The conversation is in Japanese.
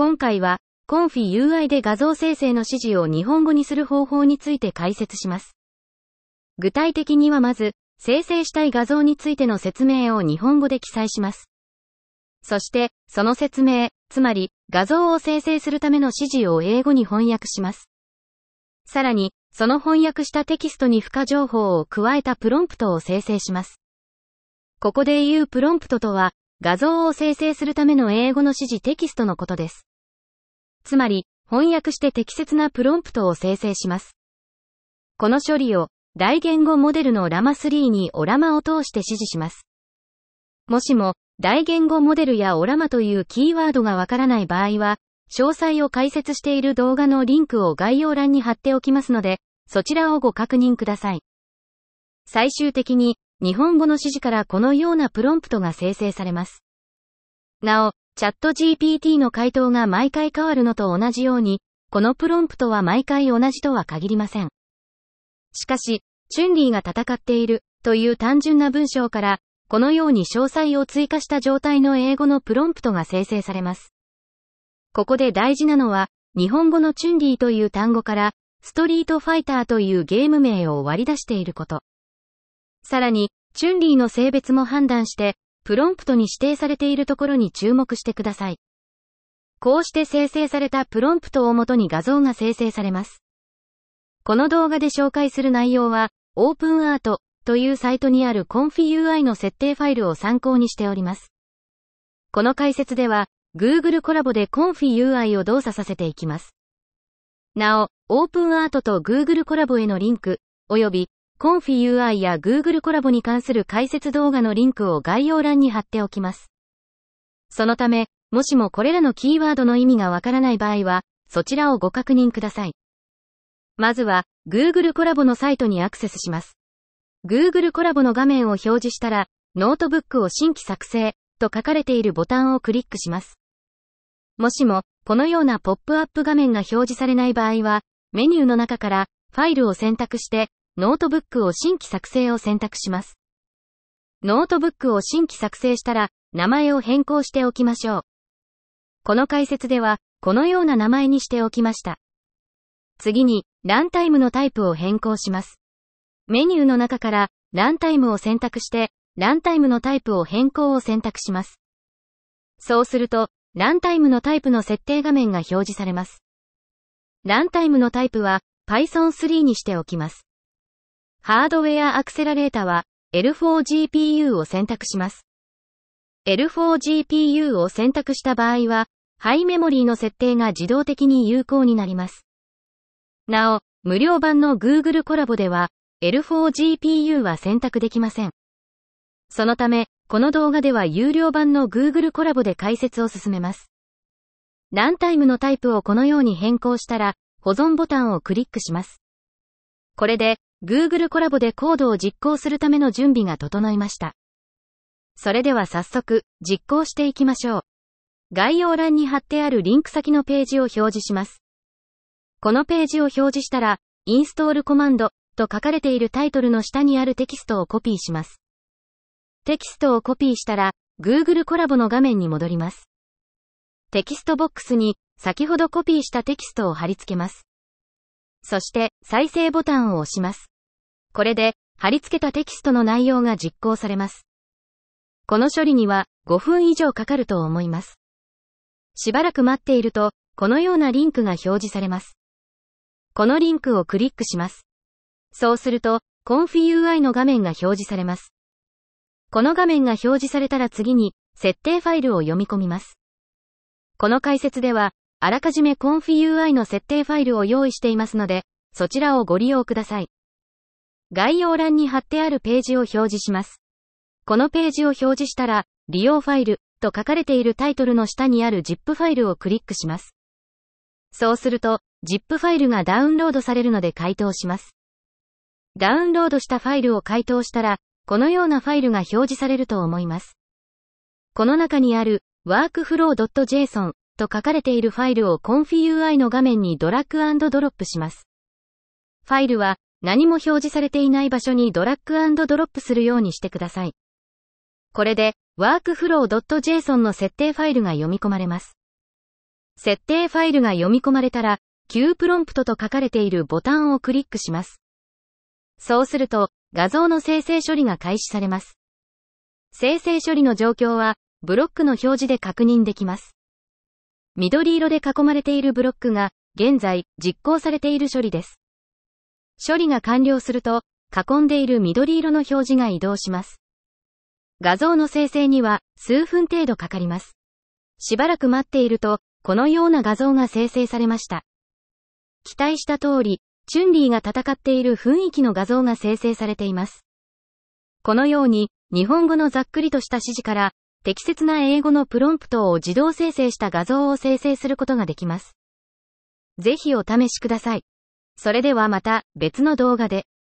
今回は、コンフィ UI で画像生成の指示を日本語にする方法について解説します。具体的にはまず、生成したい画像についての説明を日本語で記載します。そして、その説明、つまり、画像を生成するための指示を英語に翻訳します。さらに、その翻訳したテキストに付加情報を加えたプロンプトを生成します。ここで言うプロンプトとは、画像を生成するための英語の指示テキストのことです。つまり、翻訳して適切なプロンプトを生成します。この処理を、大言語モデルのラマ3にオラマを通して指示します。もしも、大言語モデルやオラマというキーワードがわからない場合は、詳細を解説している動画のリンクを概要欄に貼っておきますので、そちらをご確認ください。最終的に、日本語の指示からこのようなプロンプトが生成されます。なお、チャット GPT の回答が毎回変わるのと同じように、このプロンプトは毎回同じとは限りません。しかし、チュンリーが戦っているという単純な文章から、このように詳細を追加した状態の英語のプロンプトが生成されます。ここで大事なのは、日本語のチュンリーという単語から、ストリートファイターというゲーム名を割り出していること。さらに、チュンリーの性別も判断して、プロンプトに指定されているところに注目してください。こうして生成されたプロンプトをもとに画像が生成されます。この動画で紹介する内容は、OpenArt というサイトにある ConfUI の設定ファイルを参考にしております。この解説では、Google コラボで ConfUI を動作させていきます。なお、OpenArt と Google コラボへのリンク、およびコンフィ UI や Google コラボに関する解説動画のリンクを概要欄に貼っておきます。そのため、もしもこれらのキーワードの意味がわからない場合は、そちらをご確認ください。まずは、Google コラボのサイトにアクセスします。Google コラボの画面を表示したら、ノートブックを新規作成と書かれているボタンをクリックします。もしも、このようなポップアップ画面が表示されない場合は、メニューの中から、ファイルを選択して、ノートブックを新規作成を選択します。ノートブックを新規作成したら、名前を変更しておきましょう。この解説では、このような名前にしておきました。次に、ランタイムのタイプを変更します。メニューの中から、ランタイムを選択して、ランタイムのタイプを変更を選択します。そうすると、ランタイムのタイプの設定画面が表示されます。ランタイムのタイプは、Python 3にしておきます。ハードウェアアクセラレータは L4GPU を選択します。L4GPU を選択した場合は、ハイメモリーの設定が自動的に有効になります。なお、無料版の Google コラボでは、L4GPU は選択できません。そのため、この動画では有料版の Google コラボで解説を進めます。ランタイムのタイプをこのように変更したら、保存ボタンをクリックします。これで、Google コラボでコードを実行するための準備が整いました。それでは早速、実行していきましょう。概要欄に貼ってあるリンク先のページを表示します。このページを表示したら、インストールコマンドと書かれているタイトルの下にあるテキストをコピーします。テキストをコピーしたら、Google コラボの画面に戻ります。テキストボックスに、先ほどコピーしたテキストを貼り付けます。そして、再生ボタンを押します。これで、貼り付けたテキストの内容が実行されます。この処理には5分以上かかると思います。しばらく待っていると、このようなリンクが表示されます。このリンクをクリックします。そうすると、ConfUI の画面が表示されます。この画面が表示されたら次に、設定ファイルを読み込みます。この解説では、あらかじめ ConfUI の設定ファイルを用意していますので、そちらをご利用ください。概要欄に貼ってあるページを表示します。このページを表示したら、利用ファイルと書かれているタイトルの下にある ZIP ファイルをクリックします。そうすると、ZIP ファイルがダウンロードされるので回答します。ダウンロードしたファイルを回答したら、このようなファイルが表示されると思います。この中にある workflow.json と書かれているファイルを ConfUI の画面にドラッグドロップします。ファイルは何も表示されていない場所にドラッグドロップするようにしてください。これで、workflow.json の設定ファイルが読み込まれます。設定ファイルが読み込まれたら、Q プロンプトと書かれているボタンをクリックします。そうすると、画像の生成処理が開始されます。生成処理の状況は、ブロックの表示で確認できます。緑色で囲まれているブロックが、現在、実行されている処理です。処理が完了すると、囲んでいる緑色の表示が移動します。画像の生成には数分程度かかります。しばらく待っていると、このような画像が生成されました。期待した通り、チュンリーが戦っている雰囲気の画像が生成されています。このように、日本語のざっくりとした指示から、適切な英語のプロンプトを自動生成した画像を生成することができます。ぜひお試しください。それではまた別の動画で。